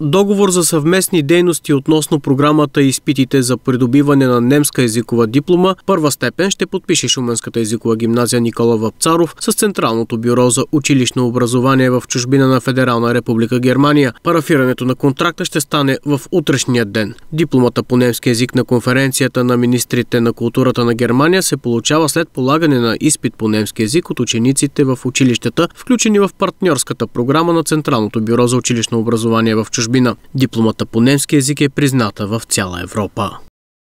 Договор за съвместни дейности относно програмата и изпитите за придобиване на немска езикова диплома първа степен ще подпише Шуменската езикова гимназия Никола Вапцаров с Централното бюро за училищно образование в чужбина на Федерална република Германия. Парафирането на контракта ще стане в утрешния ден. Дипломата по немски език на конференцията на министрите на културата на Германия се получава след полагане на изпит по немски език от учениците в училищата, включени в партньорската програма на Централното бюро за училищно образование в чужбина чужбина. Дипломата по немски език е призната в цяла Европа.